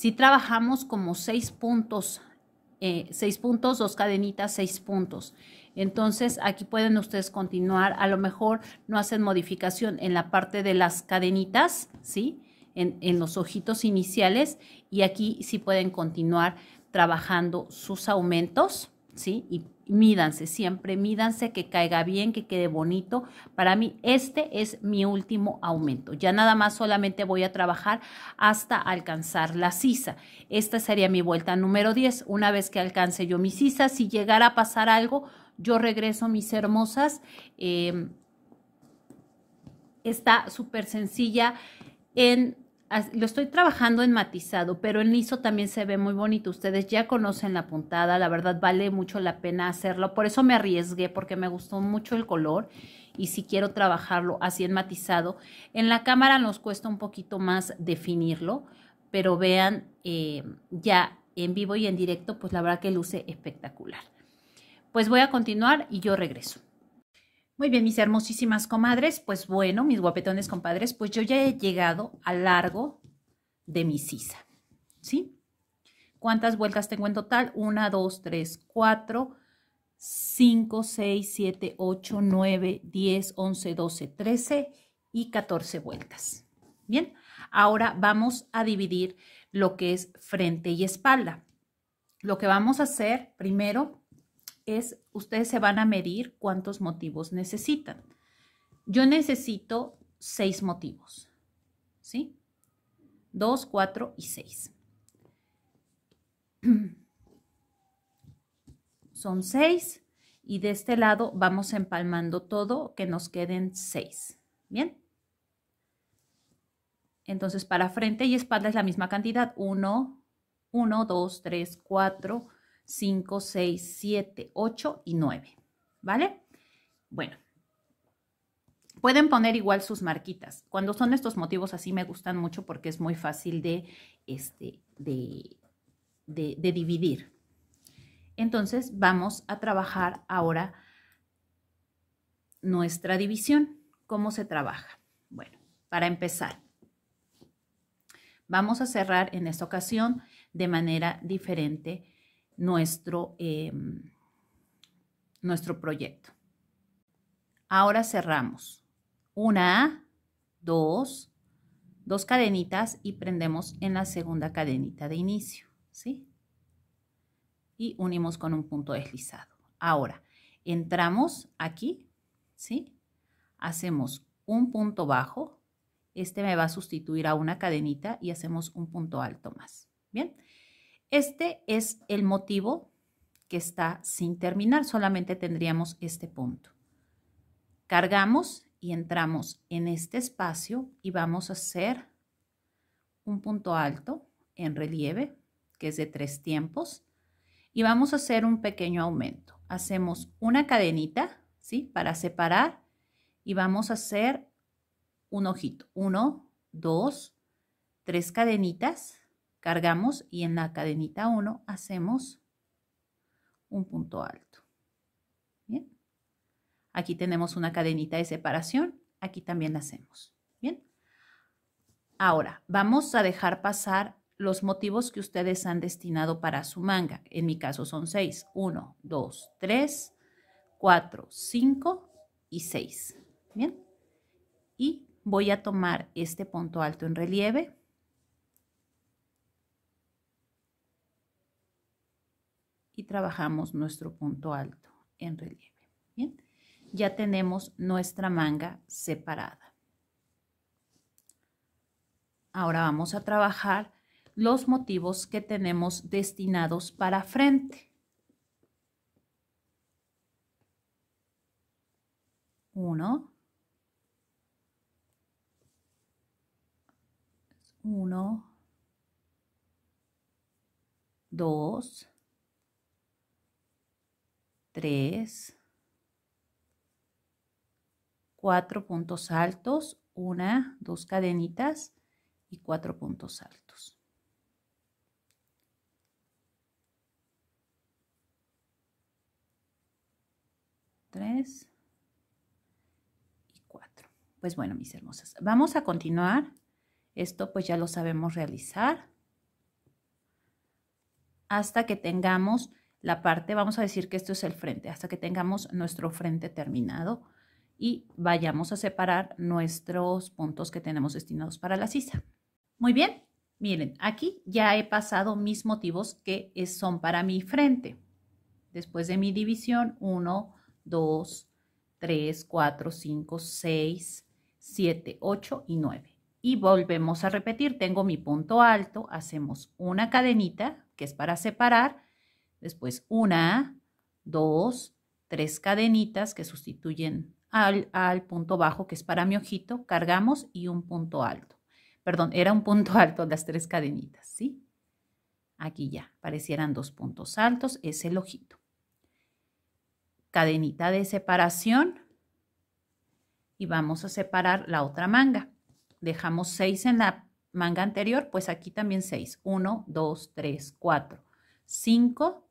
Si trabajamos como seis puntos, eh, seis puntos, dos cadenitas, seis puntos. Entonces aquí pueden ustedes continuar, a lo mejor no hacen modificación en la parte de las cadenitas, ¿sí? En, los ojitos iniciales y aquí sí pueden continuar trabajando sus aumentos, ¿sí? Y mídanse siempre, mídanse que caiga bien, que quede bonito. Para mí este es mi último aumento. Ya nada más solamente voy a trabajar hasta alcanzar la sisa. Esta sería mi vuelta número 10. Una vez que alcance yo mi sisa, si llegara a pasar algo, yo regreso mis hermosas. Eh, está súper sencilla en lo estoy trabajando en matizado, pero en liso también se ve muy bonito. Ustedes ya conocen la puntada, la verdad vale mucho la pena hacerlo. Por eso me arriesgué, porque me gustó mucho el color y si quiero trabajarlo así en matizado. En la cámara nos cuesta un poquito más definirlo, pero vean eh, ya en vivo y en directo, pues la verdad que luce espectacular. Pues voy a continuar y yo regreso. Muy bien, mis hermosísimas comadres, pues bueno, mis guapetones compadres, pues yo ya he llegado a largo de mi sisa, ¿sí? ¿Cuántas vueltas tengo en total? 1, 2, 3, 4, 5, 6, 7, 8, 9, 10, 11, 12, 13 y 14 vueltas. Bien, ahora vamos a dividir lo que es frente y espalda. Lo que vamos a hacer primero es ustedes se van a medir cuántos motivos necesitan. Yo necesito seis motivos, ¿sí? Dos, cuatro y seis. Son seis y de este lado vamos empalmando todo que nos queden seis, ¿bien? Entonces para frente y espalda es la misma cantidad, uno, uno, dos, tres, cuatro, 4 5, 6, 7, 8 y 9. ¿Vale? Bueno. Pueden poner igual sus marquitas. Cuando son estos motivos así me gustan mucho porque es muy fácil de, este, de, de dividir. Entonces vamos a trabajar ahora nuestra división. ¿Cómo se trabaja? Bueno, para empezar, vamos a cerrar en esta ocasión de manera diferente nuestro, em, nuestro proyecto. Ahora cerramos. Una, dos, dos cadenitas y prendemos en la segunda cadenita de inicio, ¿sí? Y unimos con un punto deslizado. Ahora, entramos aquí, ¿sí? Hacemos un punto bajo, este me va a sustituir a una cadenita y hacemos un punto alto más, ¿bien? Este es el motivo que está sin terminar, solamente tendríamos este punto. Cargamos y entramos en este espacio y vamos a hacer un punto alto en relieve, que es de tres tiempos, y vamos a hacer un pequeño aumento. Hacemos una cadenita, ¿sí? Para separar y vamos a hacer un ojito. Uno, dos, tres cadenitas cargamos y en la cadenita 1 hacemos un punto alto. Bien. Aquí tenemos una cadenita de separación, aquí también la hacemos. Bien. Ahora, vamos a dejar pasar los motivos que ustedes han destinado para su manga. En mi caso son 6. 1, 2, 3, 4, 5 y 6. Bien. Y voy a tomar este punto alto en relieve y trabajamos nuestro punto alto en relieve. Bien, ya tenemos nuestra manga separada. Ahora vamos a trabajar los motivos que tenemos destinados para frente. Uno. Uno. Dos tres, cuatro puntos altos, una, dos cadenitas y cuatro puntos altos. Tres y cuatro. Pues bueno, mis hermosas, vamos a continuar. Esto pues ya lo sabemos realizar hasta que tengamos la parte, vamos a decir que esto es el frente, hasta que tengamos nuestro frente terminado y vayamos a separar nuestros puntos que tenemos destinados para la sisa. Muy bien, miren, aquí ya he pasado mis motivos que son para mi frente. Después de mi división, 1, 2, 3, 4, 5, 6, 7, 8 y 9. Y volvemos a repetir, tengo mi punto alto, hacemos una cadenita que es para separar, Después una, dos, tres cadenitas que sustituyen al, al, punto bajo, que es para mi ojito, cargamos y un punto alto. Perdón, era un punto alto las tres cadenitas, ¿sí? Aquí ya, parecieran dos puntos altos, es el ojito. Cadenita de separación y vamos a separar la otra manga. Dejamos seis en la manga anterior, pues aquí también seis. Uno, dos, tres, cuatro, cinco,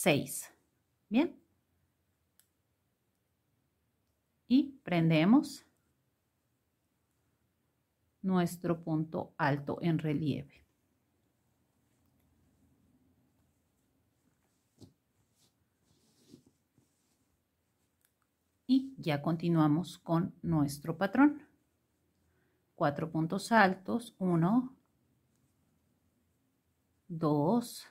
6. Bien. Y prendemos nuestro punto alto en relieve. Y ya continuamos con nuestro patrón. Cuatro puntos altos, 1, 2,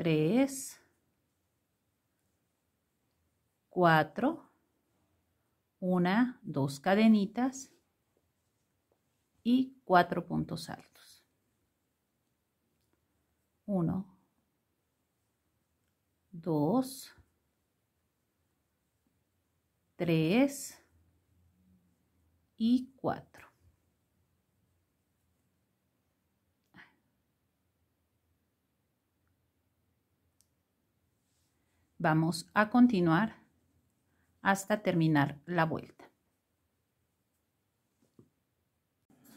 3, 4, una, dos cadenitas y cuatro puntos altos. 1, 2, 3 y 4. Vamos a continuar hasta terminar la vuelta.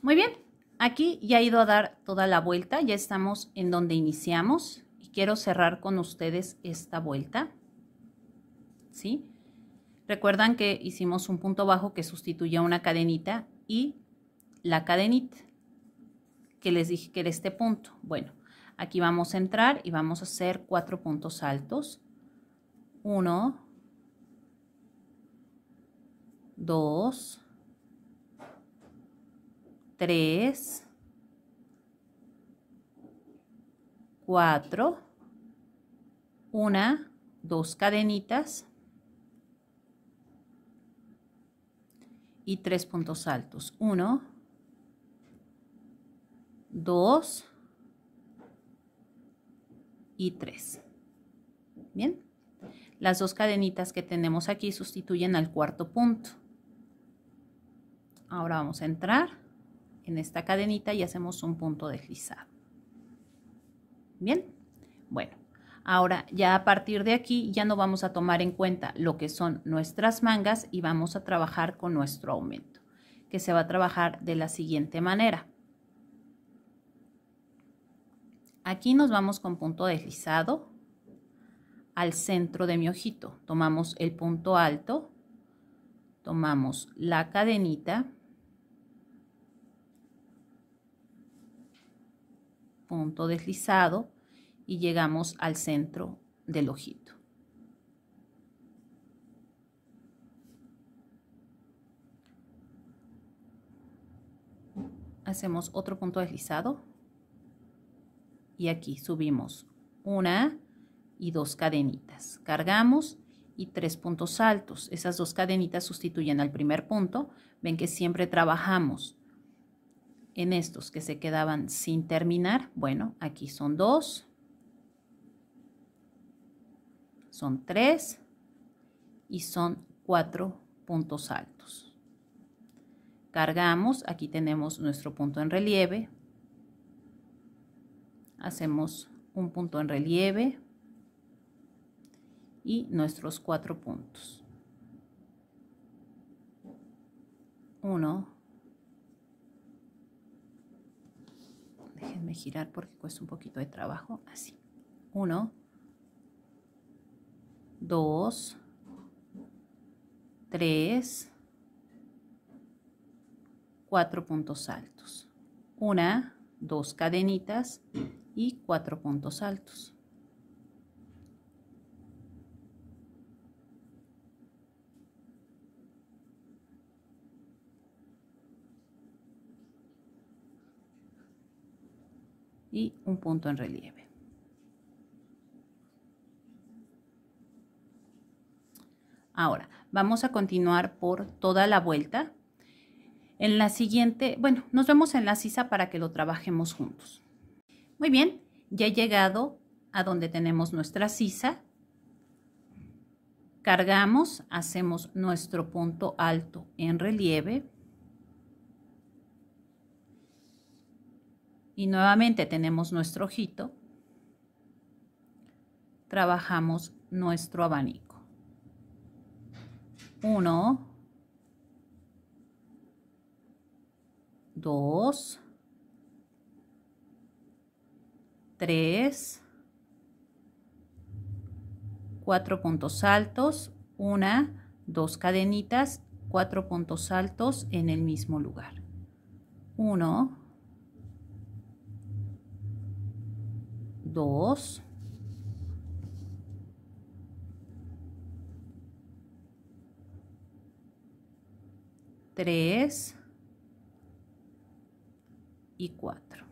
Muy bien, aquí ya he ido a dar toda la vuelta, ya estamos en donde iniciamos y quiero cerrar con ustedes esta vuelta. ¿Sí? Recuerdan que hicimos un punto bajo que sustituye a una cadenita y la cadenita que les dije que era este punto. Bueno, aquí vamos a entrar y vamos a hacer cuatro puntos altos 1, 2, 3, 4, una, dos cadenitas y tres puntos altos. 1, 2 y 3. Bien. Las dos cadenitas que tenemos aquí sustituyen al cuarto punto. Ahora vamos a entrar en esta cadenita y hacemos un punto deslizado. Bien, bueno, ahora ya a partir de aquí ya no vamos a tomar en cuenta lo que son nuestras mangas y vamos a trabajar con nuestro aumento, que se va a trabajar de la siguiente manera. Aquí nos vamos con punto deslizado, al centro de mi ojito. Tomamos el punto alto, tomamos la cadenita, punto deslizado y llegamos al centro del ojito. Hacemos otro punto deslizado y aquí subimos una, y dos cadenitas. Cargamos y tres puntos altos. Esas dos cadenitas sustituyen al primer punto. Ven que siempre trabajamos en estos que se quedaban sin terminar. Bueno, aquí son dos. Son tres. Y son cuatro puntos altos. Cargamos. Aquí tenemos nuestro punto en relieve. Hacemos un punto en relieve y nuestros cuatro puntos. uno Déjenme girar porque cuesta un poquito de trabajo. Así. uno 2. 3. Cuatro puntos altos. Una, dos cadenitas y cuatro puntos altos. y un punto en relieve. Ahora, vamos a continuar por toda la vuelta. En la siguiente, bueno, nos vemos en la sisa para que lo trabajemos juntos. Muy bien, ya he llegado a donde tenemos nuestra sisa. Cargamos, hacemos nuestro punto alto en relieve. y nuevamente tenemos nuestro ojito, trabajamos nuestro abanico. Uno, dos, tres, cuatro puntos altos, una, dos cadenitas, cuatro puntos altos en el mismo lugar. Uno. 2, 3 y 4.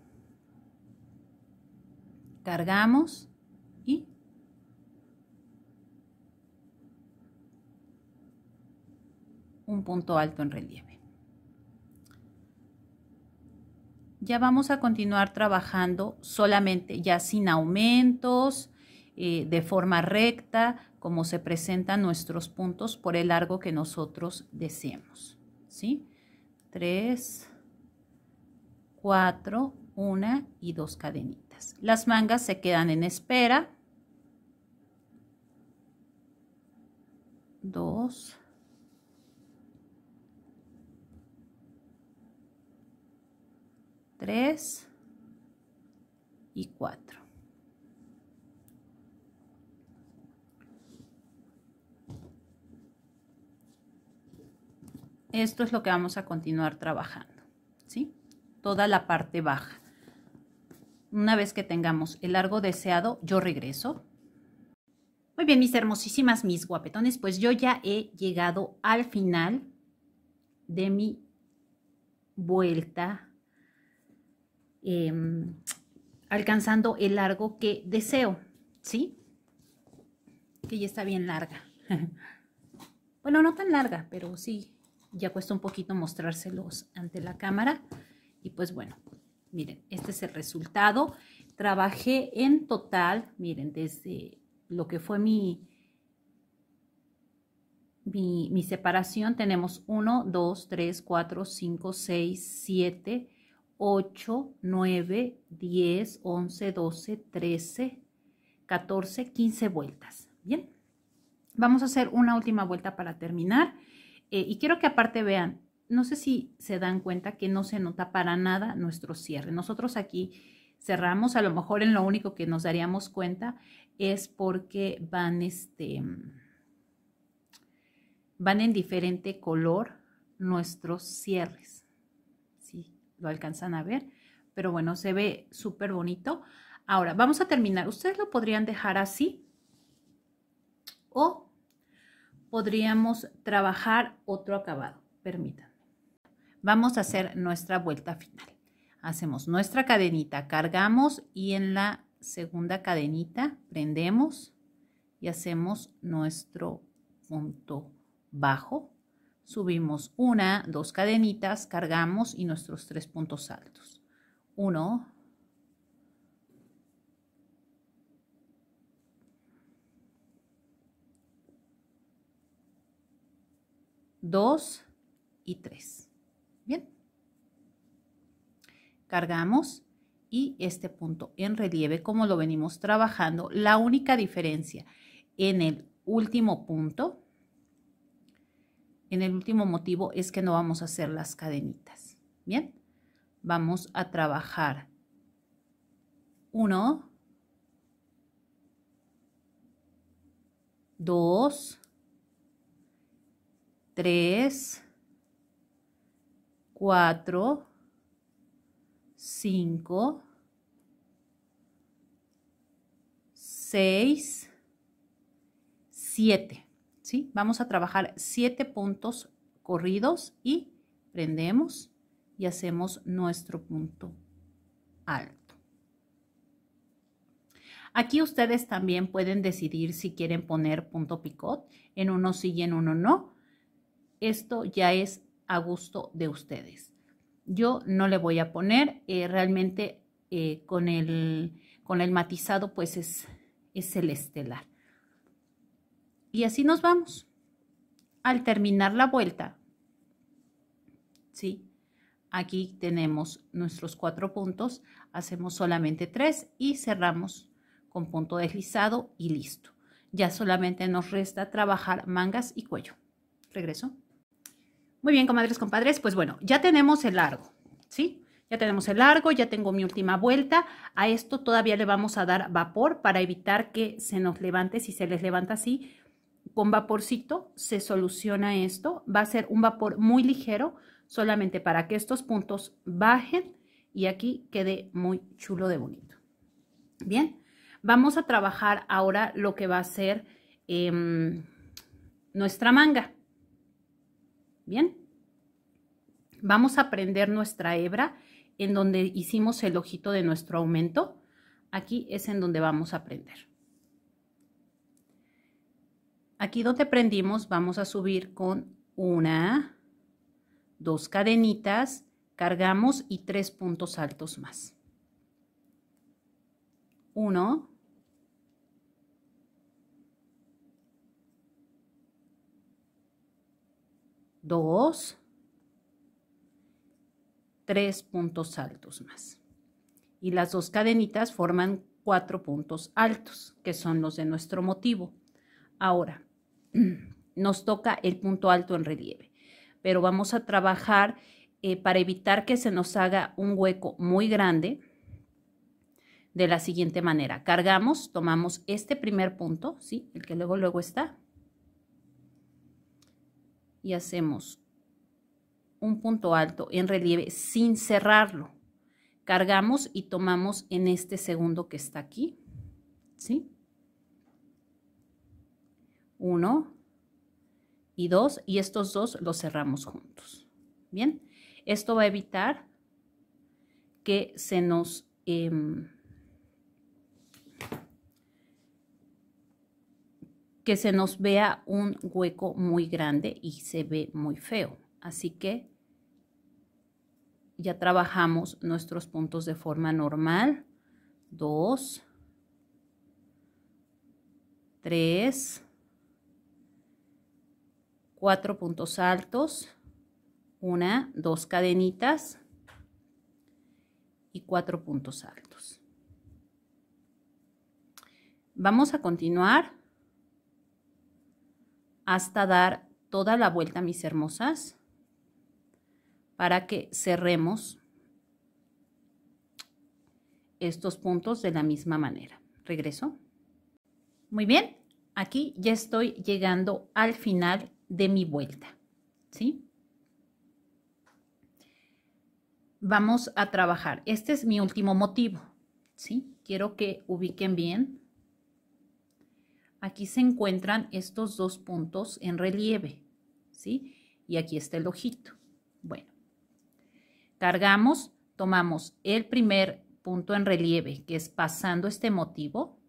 Cargamos y un punto alto en relieve. ya vamos a continuar trabajando solamente ya sin aumentos, eh, de forma recta, como se presentan nuestros puntos por el largo que nosotros deseemos. ¿Sí? 3, 4, 1 y dos cadenitas. Las mangas se quedan en espera. 2, 3 y 4. Esto es lo que vamos a continuar trabajando, ¿sí? Toda la parte baja. Una vez que tengamos el largo deseado, yo regreso. Muy bien, mis hermosísimas, mis guapetones, pues yo ya he llegado al final de mi vuelta Em, alcanzando el largo que deseo, ¿sí? Que ya está bien larga. bueno, no tan larga, pero sí, ya cuesta un poquito mostrárselos ante la cámara. Y pues bueno, miren, este es el resultado. Trabajé en total, miren, desde lo que fue mi, mi, separación, tenemos 1, 2, 3, 4, 5, 6, 7, 8, 9, 10, 11, 12, 13, 14, 15 vueltas. Bien, vamos a hacer una última vuelta para terminar. Eh, y quiero que aparte vean, no sé si se dan cuenta que no se nota para nada nuestro cierre. Nosotros aquí cerramos, a lo mejor en lo único que nos daríamos cuenta es porque van este van en diferente color nuestros cierres lo alcanzan a ver, pero bueno, se ve súper bonito. Ahora, vamos a terminar. Ustedes lo podrían dejar así o podríamos trabajar otro acabado. Permítanme. Vamos a hacer nuestra vuelta final. Hacemos nuestra cadenita, cargamos y en la segunda cadenita prendemos y hacemos nuestro punto bajo subimos una, dos cadenitas, cargamos y nuestros tres puntos altos. Uno, dos y tres. Bien. Cargamos y este punto en relieve, como lo venimos trabajando, la única diferencia en el último punto en el último motivo es que no vamos a hacer las cadenitas, ¿bien? Vamos a trabajar 1 2 3 4 5 6 7 Vamos a trabajar siete puntos corridos y prendemos y hacemos nuestro punto alto. Aquí ustedes también pueden decidir si quieren poner punto picot, en uno sí y en uno no. Esto ya es a gusto de ustedes. Yo no le voy a poner, eh, realmente eh, con, el, con el matizado pues es, es el estelar. Y así nos vamos. Al terminar la vuelta, ¿sí? Aquí tenemos nuestros cuatro puntos, hacemos solamente tres y cerramos con punto deslizado y listo. Ya solamente nos resta trabajar mangas y cuello. Regreso. Muy bien, comadres, compadres, pues bueno, ya tenemos el largo, ¿sí? Ya tenemos el largo, ya tengo mi última vuelta. A esto todavía le vamos a dar vapor para evitar que se nos levante. Si se les levanta así, con vaporcito se soluciona esto. Va a ser un vapor muy ligero, solamente para que estos puntos bajen y aquí quede muy chulo de bonito. Bien, vamos a trabajar ahora lo que va a ser em, nuestra manga. Bien, vamos a prender nuestra hebra en donde hicimos el ojito de nuestro aumento. Aquí es en donde vamos a prender. Aquí donde prendimos vamos a subir con una, dos cadenitas, cargamos y tres puntos altos más. Uno, dos, tres puntos altos más. Y las dos cadenitas forman cuatro puntos altos, que son los de nuestro motivo. Ahora, nos toca el punto alto en relieve, pero vamos a trabajar eh, para evitar que se nos haga un hueco muy grande de la siguiente manera. Cargamos, tomamos este primer punto, ¿sí? El que luego, luego está. Y hacemos un punto alto en relieve sin cerrarlo. Cargamos y tomamos en este segundo que está aquí, ¿sí? 1 y 2 y estos dos los cerramos juntos. Bien, esto va a evitar que se nos... Em, que se nos vea un hueco muy grande y se ve muy feo. Así que ya trabajamos nuestros puntos de forma normal. 2, 3, cuatro puntos altos, una, dos cadenitas y cuatro puntos altos. Vamos a continuar hasta dar toda la vuelta, mis hermosas, para que cerremos estos puntos de la misma manera. Regreso. Muy bien, aquí ya estoy llegando al final de mi vuelta, ¿sí? Vamos a trabajar. Este es mi último motivo, ¿sí? Quiero que ubiquen bien. Aquí se encuentran estos dos puntos en relieve, ¿sí? Y aquí está el ojito. Bueno, cargamos, tomamos el primer punto en relieve, que es pasando este motivo,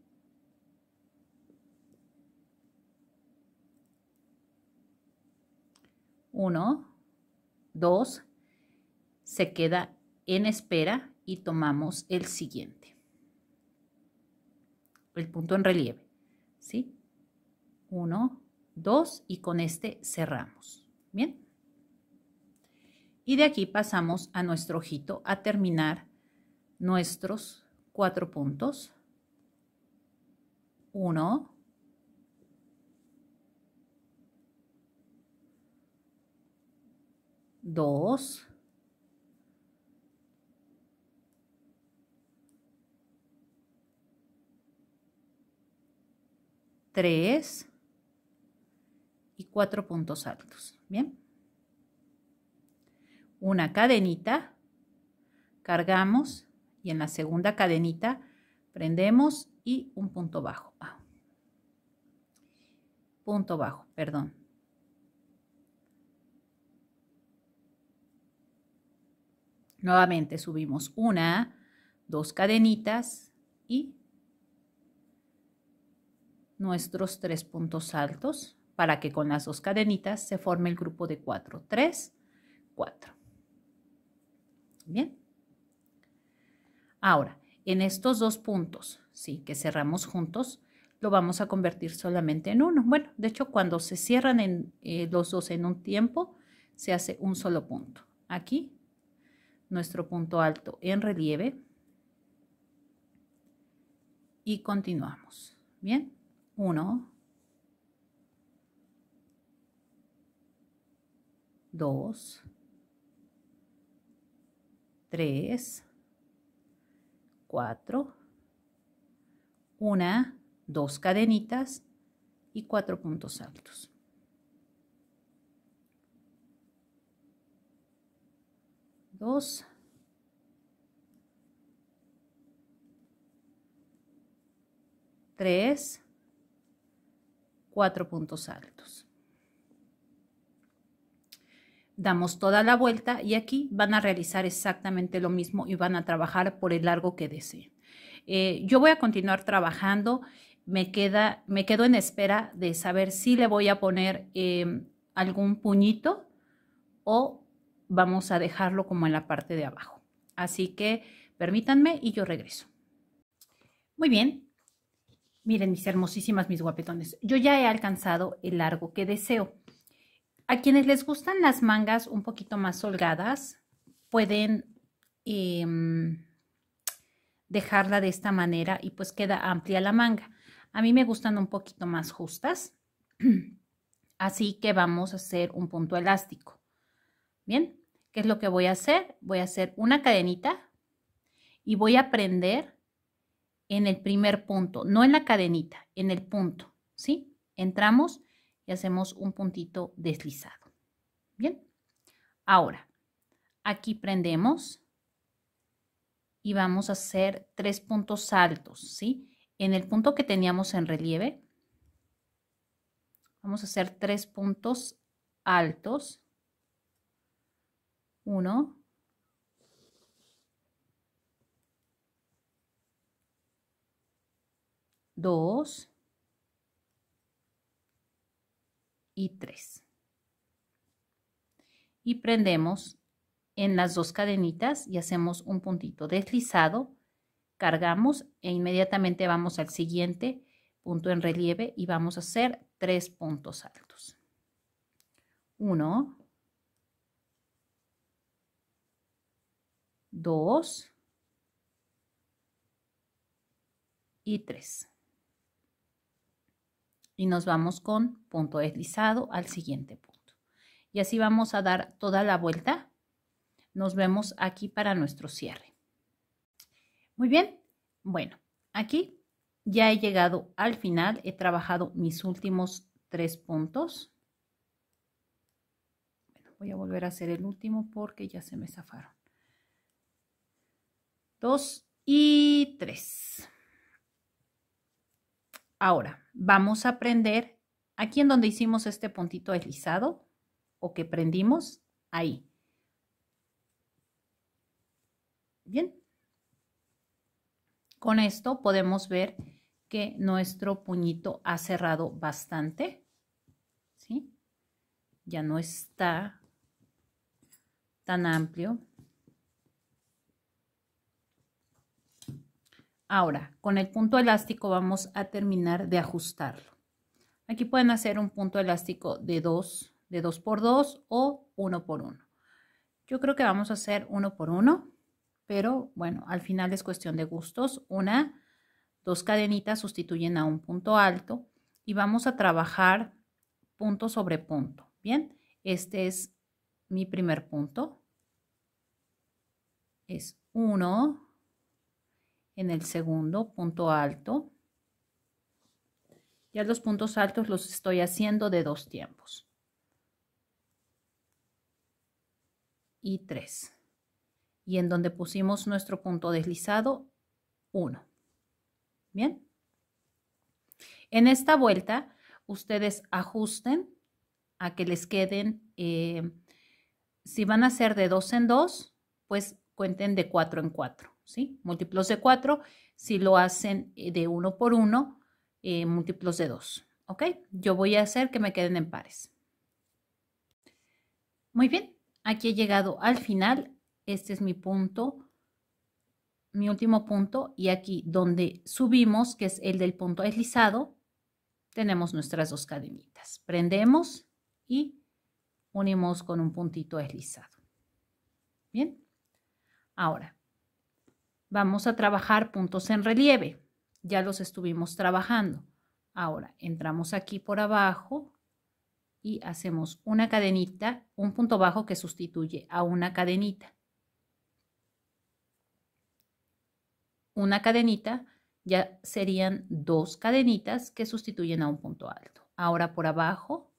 Uno, dos, se queda en espera y tomamos el siguiente. El punto en relieve, ¿sí? 1, 2 y con este cerramos, ¿bien? Y de aquí pasamos a nuestro ojito a terminar nuestros cuatro puntos. 1, dos, 3 y cuatro puntos altos. Bien. Una cadenita, cargamos y en la segunda cadenita prendemos y un punto bajo. Ah. Punto bajo, perdón. Nuevamente subimos una, dos cadenitas y nuestros tres puntos altos para que con las dos cadenitas se forme el grupo de cuatro. Tres, cuatro. Bien. Ahora, en estos dos puntos, sí, que cerramos juntos, lo vamos a convertir solamente en uno. Bueno, de hecho, cuando se cierran en, eh, los dos en un tiempo, se hace un solo punto. Aquí nuestro punto alto en relieve y continuamos. Bien, uno dos tres cuatro una, dos cadenitas y cuatro puntos altos. dos. Tres, cuatro puntos altos. Damos toda la vuelta y aquí van a realizar exactamente lo mismo y van a trabajar por el largo que deseen. Eh, yo voy a continuar trabajando, me, queda, me quedo en espera de saber si le voy a poner eh, algún puñito o vamos a dejarlo como en la parte de abajo. Así que permítanme y yo regreso. Muy bien. Miren mis hermosísimas, mis guapetones. Yo ya he alcanzado el largo que deseo. A quienes les gustan las mangas un poquito más holgadas, pueden em, dejarla de esta manera y pues queda amplia la manga. A mí me gustan un poquito más justas, así que vamos a hacer un punto elástico. ¿qué es lo que voy a hacer? Voy a hacer una cadenita y voy a prender en el primer punto, no en la cadenita, en el punto, ¿sí? Entramos y hacemos un puntito deslizado. Bien, ahora aquí prendemos y vamos a hacer tres puntos altos, ¿sí? En el punto que teníamos en relieve, vamos a hacer tres puntos altos uno Dos. y tres. Y prendemos en las dos cadenitas y hacemos un puntito deslizado, cargamos e inmediatamente vamos al siguiente punto en relieve y vamos a hacer tres puntos altos. Uno. 2 y 3. Y nos vamos con punto deslizado al siguiente punto. Y así vamos a dar toda la vuelta. Nos vemos aquí para nuestro cierre. Muy bien. Bueno, aquí ya he llegado al final. He trabajado mis últimos tres puntos. Bueno, voy a volver a hacer el último porque ya se me zafaron. Dos y tres. Ahora, vamos a prender aquí en donde hicimos este puntito deslizado o que prendimos, ahí. Bien. Con esto podemos ver que nuestro puñito ha cerrado bastante. ¿sí? Ya no está tan amplio. Ahora, con el punto elástico vamos a terminar de ajustarlo. Aquí pueden hacer un punto elástico de 2, de 2 por 2 o 1 por 1. Yo creo que vamos a hacer 1 por 1, pero bueno, al final es cuestión de gustos. Una, dos cadenitas sustituyen a un punto alto y vamos a trabajar punto sobre punto. Bien, este es mi primer punto. Es 1, en el segundo punto alto. Ya los puntos altos los estoy haciendo de dos tiempos. Y tres. Y en donde pusimos nuestro punto deslizado, uno. Bien. En esta vuelta, ustedes ajusten a que les queden, eh, si van a ser de dos en dos, pues cuenten de cuatro en cuatro. Múltiplos de 4, si lo hacen eh, de 1 por 1, eh, múltiplos de 2, ¿ok? Yo voy a hacer que me queden en pares. Muy bien, aquí he llegado al final. Este es mi punto, mi último punto. Y aquí donde subimos, que es el del punto deslizado, tenemos nuestras dos cadenitas. Prendemos y unimos con un puntito deslizado. Bien, ahora Vamos a trabajar puntos en relieve. Ya los estuvimos trabajando. Ahora entramos aquí por abajo y hacemos una cadenita, un punto bajo que sustituye a una cadenita. Una cadenita ya serían dos cadenitas que sustituyen a un punto alto. Ahora por abajo,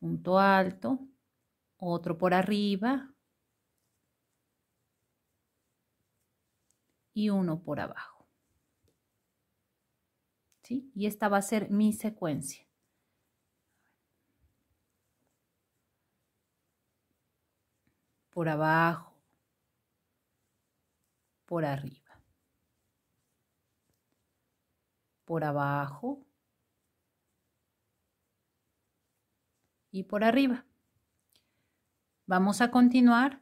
punto alto, otro por arriba y uno por abajo. ¿Sí? Y esta va a ser mi secuencia. Por abajo, por arriba, por abajo y por arriba. Vamos a continuar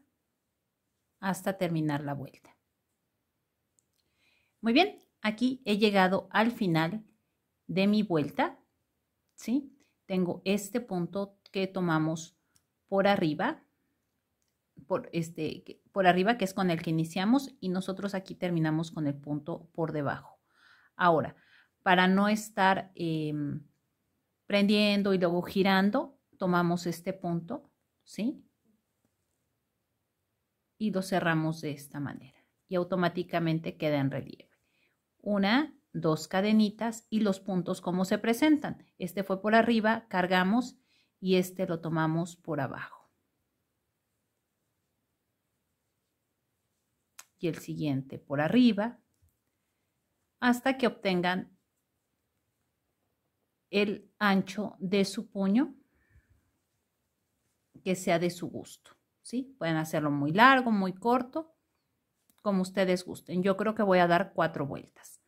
hasta terminar la vuelta. Muy bien, aquí he llegado al final de mi vuelta, ¿sí? Tengo este punto que tomamos por arriba, por, este, por arriba que es con el que iniciamos y nosotros aquí terminamos con el punto por debajo. Ahora, para no estar em, prendiendo y luego girando, tomamos este punto, ¿sí? y lo cerramos de esta manera y automáticamente queda en relieve. Una, dos cadenitas y los puntos como se presentan. Este fue por arriba, cargamos y este lo tomamos por abajo. Y el siguiente por arriba hasta que obtengan el ancho de su puño que sea de su gusto. Pueden hacerlo muy largo, muy corto, como ustedes gusten. Yo creo que voy a dar cuatro vueltas.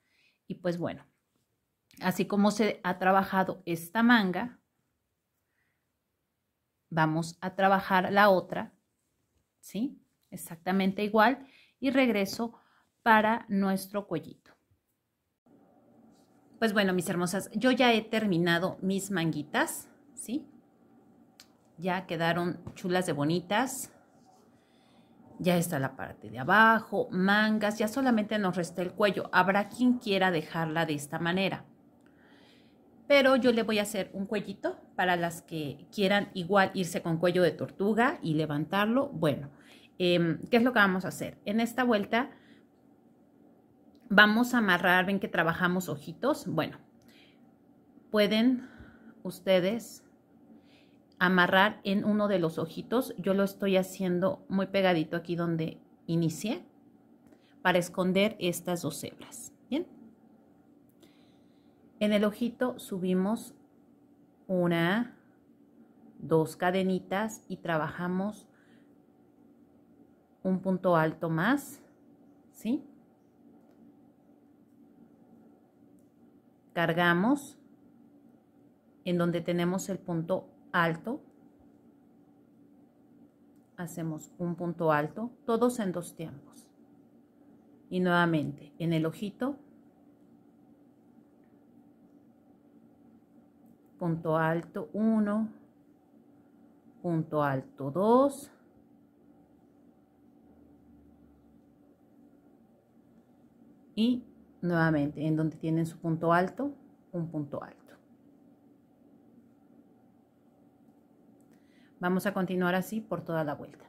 Y pues bueno, así como se ha trabajado esta manga, vamos a trabajar la otra, ¿sí? Exactamente igual y regreso para nuestro cuellito. Pues bueno, mis hermosas, yo ya he terminado mis manguitas, ¿sí? Ya quedaron chulas de bonitas. Ya está la parte de abajo, mangas, ya solamente nos resta el cuello. Habrá quien quiera dejarla de esta manera. Pero yo le voy a hacer un cuellito para las que quieran igual irse con cuello de tortuga y levantarlo. Bueno, em, ¿qué es lo que vamos a hacer? En esta vuelta vamos a amarrar, ven que trabajamos ojitos. Bueno, pueden ustedes amarrar en uno de los ojitos. Yo lo estoy haciendo muy pegadito aquí donde inicié para esconder estas dos hebras. Bien. En el ojito subimos una, dos cadenitas y trabajamos un punto alto más, ¿sí? Cargamos en donde tenemos el punto alto, hacemos un punto alto, todos en dos tiempos. Y nuevamente, en el ojito, punto alto 1, punto alto 2, y nuevamente en donde tienen su punto alto, un punto alto. Vamos a continuar así por toda la vuelta.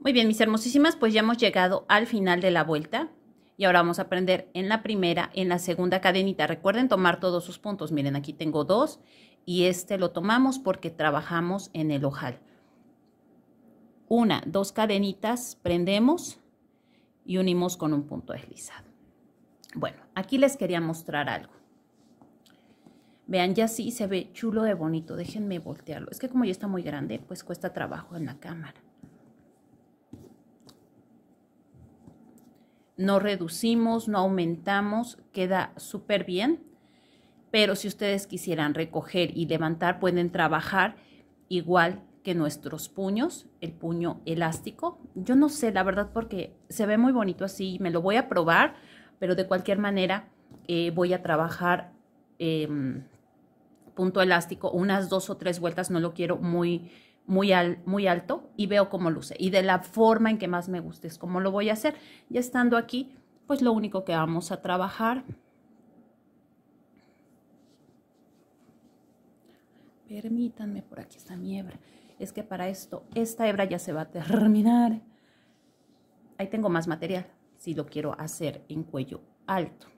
Muy bien, mis hermosísimas, pues ya hemos llegado al final de la vuelta. Y ahora vamos a prender en la primera, en la segunda cadenita. Recuerden tomar todos sus puntos. Miren, aquí tengo dos y este lo tomamos porque trabajamos en el ojal. Una, dos cadenitas, prendemos y unimos con un punto deslizado. Bueno, aquí les quería mostrar algo. Vean, ya sí se ve chulo de bonito. Déjenme voltearlo. Es que como ya está muy grande, pues cuesta trabajo en la cámara. No reducimos, no aumentamos. Queda súper bien. Pero si ustedes quisieran recoger y levantar, pueden trabajar igual que nuestros puños, el puño elástico. Yo no sé, la verdad, porque se ve muy bonito así. Me lo voy a probar, pero de cualquier manera eh, voy a trabajar em, punto elástico unas dos o tres vueltas, no lo quiero muy, muy, muy alto y veo cómo luce. Y de la forma en que más me guste es como lo voy a hacer. Ya estando aquí, pues lo único que vamos a trabajar. Permítanme, por aquí está mi hebra. Es que para esto, esta hebra ya se va a terminar. Ahí tengo más material, si lo quiero hacer en cuello alto.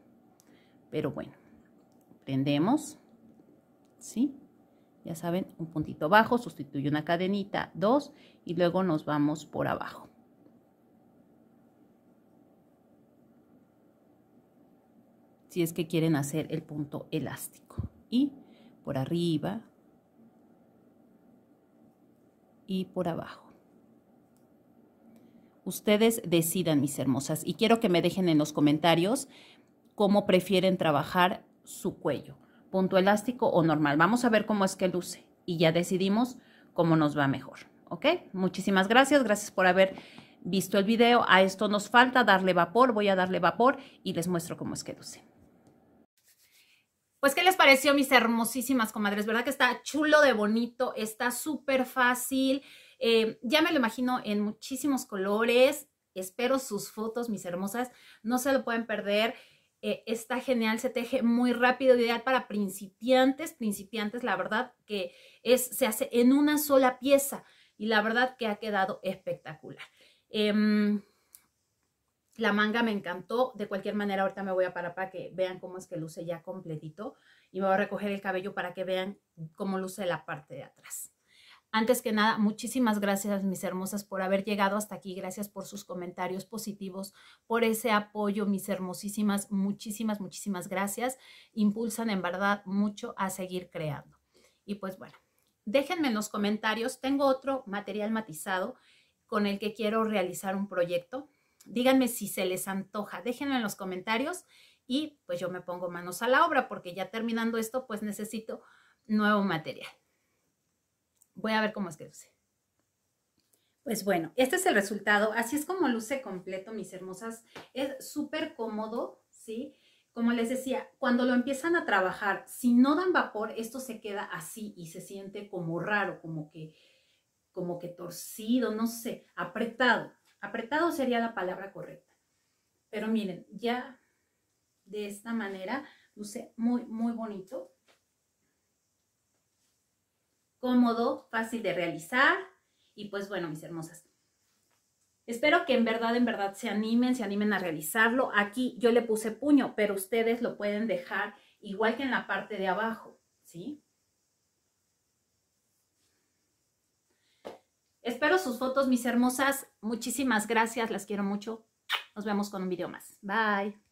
Pero bueno, prendemos. ¿sí? Ya saben, un puntito bajo, sustituye una cadenita, dos, y luego nos vamos por abajo. Si es que quieren hacer el punto elástico. Y por arriba y por abajo. Ustedes decidan, mis hermosas, y quiero que me dejen en los comentarios cómo prefieren trabajar su cuello punto elástico o normal. Vamos a ver cómo es que luce y ya decidimos cómo nos va mejor. ¿Ok? Muchísimas gracias. Gracias por haber visto el video. A esto nos falta darle vapor. Voy a darle vapor y les muestro cómo es que luce. Pues, ¿qué les pareció, mis hermosísimas comadres? ¿Verdad que está chulo de bonito? Está súper fácil. Eh, ya me lo imagino en muchísimos colores. Espero sus fotos, mis hermosas. No se lo pueden perder. Eh, está genial, se teje muy rápido, ideal para principiantes, principiantes, la verdad que es, se hace en una sola pieza y la verdad que ha quedado espectacular. Em, la manga me encantó, de cualquier manera ahorita me voy a parar para que vean cómo es que luce ya completito y me voy a recoger el cabello para que vean cómo luce la parte de atrás. Antes que nada, muchísimas gracias, mis hermosas, por haber llegado hasta aquí. Gracias por sus comentarios positivos, por ese apoyo, mis hermosísimas. Muchísimas, muchísimas gracias. Impulsan en verdad mucho a seguir creando. Y pues bueno, déjenme en los comentarios. Tengo otro material matizado con el que quiero realizar un proyecto. Díganme si se les antoja. Déjenme en los comentarios y pues yo me pongo manos a la obra porque ya terminando esto, pues necesito nuevo material voy a ver cómo es que luce. Pues bueno, este es el resultado. Así es como luce completo, mis hermosas. Es súper cómodo, ¿sí? Como les decía, cuando lo empiezan a trabajar, si no dan vapor, esto se queda así y se siente como raro, como que, como que torcido, no sé, apretado. Apretado sería la palabra correcta. Pero miren, ya de esta manera luce muy, muy bonito cómodo, fácil de realizar. Y pues bueno, mis hermosas, espero que en verdad, en verdad se animen, se animen a realizarlo. Aquí yo le puse puño, pero ustedes lo pueden dejar igual que en la parte de abajo, ¿sí? Espero sus fotos, mis hermosas. Muchísimas gracias, las quiero mucho. Nos vemos con un video más. Bye.